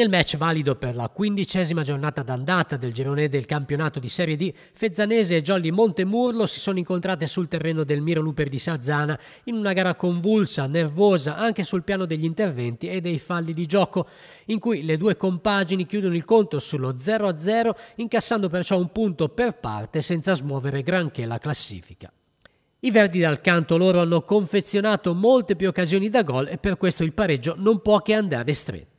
Nel match valido per la quindicesima giornata d'andata del girone del campionato di Serie D, Fezzanese e Jolly Montemurlo si sono incontrate sul terreno del Miro Luper di Sarzana in una gara convulsa, nervosa anche sul piano degli interventi e dei falli di gioco, in cui le due compagini chiudono il conto sullo 0-0, incassando perciò un punto per parte senza smuovere granché la classifica. I verdi dal canto loro hanno confezionato molte più occasioni da gol e per questo il pareggio non può che andare stretto.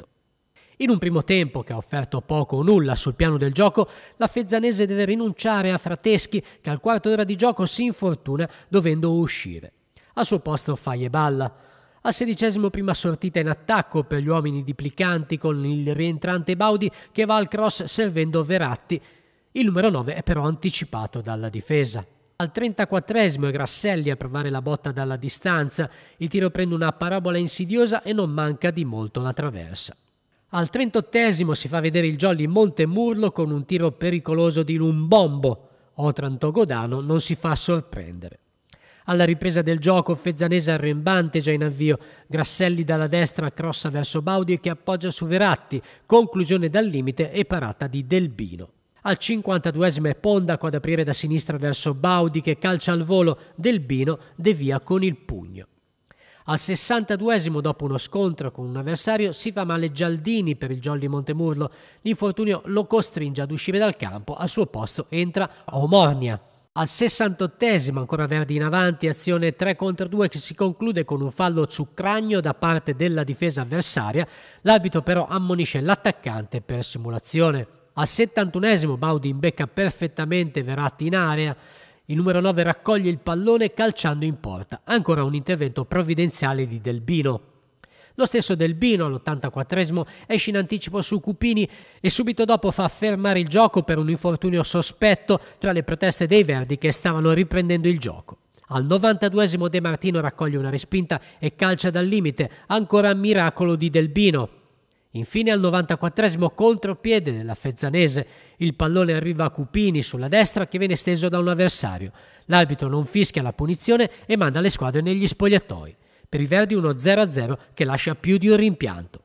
In un primo tempo che ha offerto poco o nulla sul piano del gioco, la Fezzanese deve rinunciare a Frateschi che al quarto d'ora di gioco si infortuna dovendo uscire. Al suo posto Faye Balla. Al sedicesimo prima sortita in attacco per gli uomini di Plicanti con il rientrante Baudi che va al cross servendo Veratti. Il numero 9 è però anticipato dalla difesa. Al 34esimo è Grasselli a provare la botta dalla distanza. Il tiro prende una parabola insidiosa e non manca di molto la traversa. Al 38 si fa vedere il jolly Montemurlo con un tiro pericoloso di Lumbombo. Otranto Godano non si fa sorprendere. Alla ripresa del gioco, Fezzanese arrembante già in avvio, Grasselli dalla destra crossa verso Baudi che appoggia su Veratti, conclusione dal limite e parata di Delbino. Al 52 è Pondaco ad aprire da sinistra verso Baudi che calcia al volo, Delbino devia con il pugno. Al 62 esimo dopo uno scontro con un avversario, si fa male Gialdini per il Jolly Montemurlo. L'infortunio lo costringe ad uscire dal campo, al suo posto entra Omornia. Al 68 esimo ancora Verdi in avanti, azione 3 contro 2 che si conclude con un fallo su Zucragno da parte della difesa avversaria, l'arbitro però ammonisce l'attaccante per simulazione. Al 71 esimo Baudi imbecca perfettamente Veratti in area, il numero 9 raccoglie il pallone calciando in porta, ancora un intervento provvidenziale di Delbino. Lo stesso Delbino all'84 esimo esce in anticipo su Cupini e subito dopo fa fermare il gioco per un infortunio sospetto tra le proteste dei Verdi che stavano riprendendo il gioco. Al 92 esimo De Martino raccoglie una respinta e calcia dal limite, ancora miracolo di Delbino. Infine al 94 contropiede della Fezzanese, il pallone arriva a Cupini sulla destra che viene steso da un avversario. L'arbitro non fischia la punizione e manda le squadre negli spogliatoi. Per i Verdi uno 0-0 che lascia più di un rimpianto.